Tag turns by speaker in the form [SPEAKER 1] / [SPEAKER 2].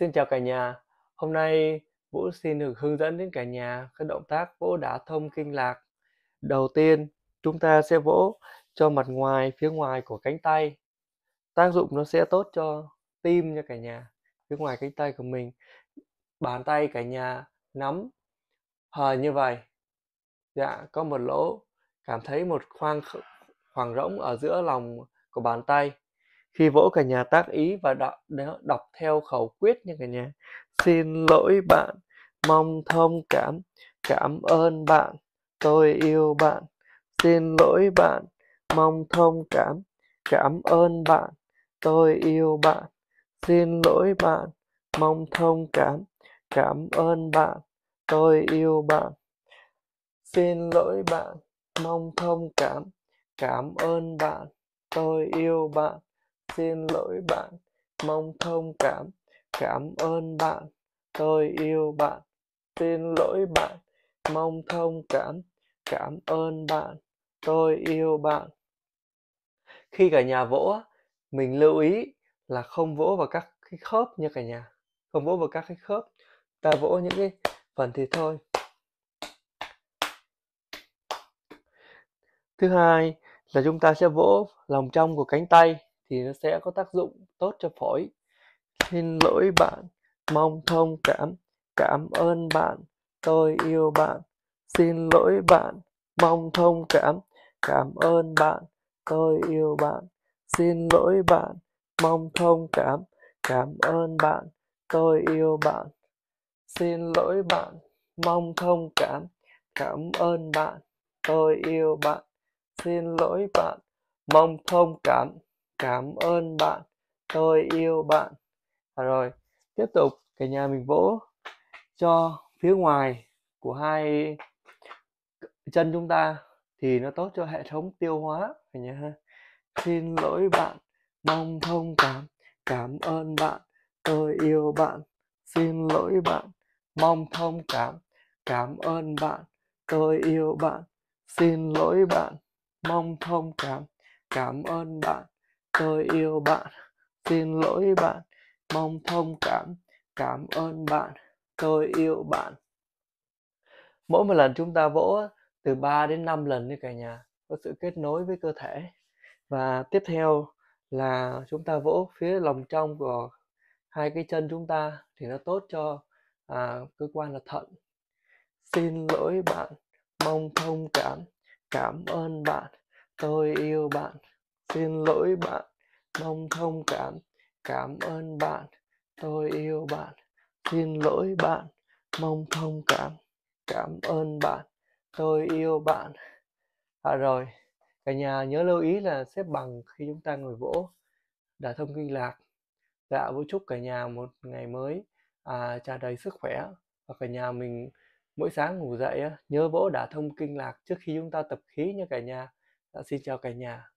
[SPEAKER 1] Xin chào cả nhà. Hôm nay Vũ xin được hướng dẫn đến cả nhà các động tác vỗ đá thông kinh lạc. Đầu tiên, chúng ta sẽ vỗ cho mặt ngoài phía ngoài của cánh tay. Tác dụng nó sẽ tốt cho tim nha cả nhà. Phía ngoài cánh tay của mình, bàn tay cả nhà nắm hờ như vậy. Dạ, có một lỗ cảm thấy một khoang khoảng rỗng ở giữa lòng của bàn tay khi vỗ cả nhà tác ý và đọc, đọc theo khẩu quyết nha cả nhà xin lỗi bạn mong thông cảm cảm ơn bạn tôi yêu bạn xin lỗi bạn mong thông cảm cảm ơn bạn tôi yêu bạn xin lỗi bạn mong thông cảm cảm ơn bạn tôi yêu bạn xin lỗi bạn mong thông cảm cảm ơn bạn tôi yêu bạn xin lỗi bạn mong thông cảm cảm ơn bạn tôi yêu bạn xin lỗi bạn mong thông cảm cảm ơn bạn tôi yêu bạn khi cả nhà vỗ mình lưu ý là không vỗ vào các cái khớp nha cả nhà không vỗ vào các cái khớp ta vỗ những cái phần thì thôi thứ hai là chúng ta sẽ vỗ lòng trong của cánh tay thì nó sẽ có tác dụng tốt cho phổi xin lỗi bạn mong thông cảm cảm ơn bạn tôi yêu bạn xin lỗi bạn mong thông cảm cảm ơn bạn tôi yêu bạn xin lỗi bạn mong thông cảm cảm ơn bạn tôi yêu bạn xin lỗi bạn mong thông cảm cảm ơn bạn tôi yêu bạn xin lỗi bạn mong thông cảm cảm ơn bạn tôi yêu bạn à, rồi tiếp tục cả nhà mình vỗ cho phía ngoài của hai chân chúng ta thì nó tốt cho hệ thống tiêu hóa cả nhà xin lỗi bạn mong thông cảm cảm ơn bạn tôi yêu bạn xin lỗi bạn mong thông cảm cảm ơn bạn tôi yêu bạn xin lỗi bạn mong thông cảm cảm ơn bạn tôi yêu bạn xin lỗi bạn mong thông cảm cảm ơn bạn tôi yêu bạn mỗi một lần chúng ta vỗ từ 3 đến 5 lần như cả nhà có sự kết nối với cơ thể và tiếp theo là chúng ta vỗ phía lòng trong của hai cái chân chúng ta thì nó tốt cho à, cơ quan là thận xin lỗi bạn mong thông cảm cảm ơn bạn tôi yêu bạn xin lỗi bạn mong thông cảm cảm ơn bạn tôi yêu bạn xin lỗi bạn mong thông cảm cảm ơn bạn tôi yêu bạn à rồi cả nhà nhớ lưu ý là xếp bằng khi chúng ta ngồi vỗ đã thông kinh lạc dạ vũ chúc cả nhà một ngày mới à, tràn đầy sức khỏe và cả nhà mình mỗi sáng ngủ dậy nhớ vỗ đả thông kinh lạc trước khi chúng ta tập khí nha cả nhà dạ, xin chào cả nhà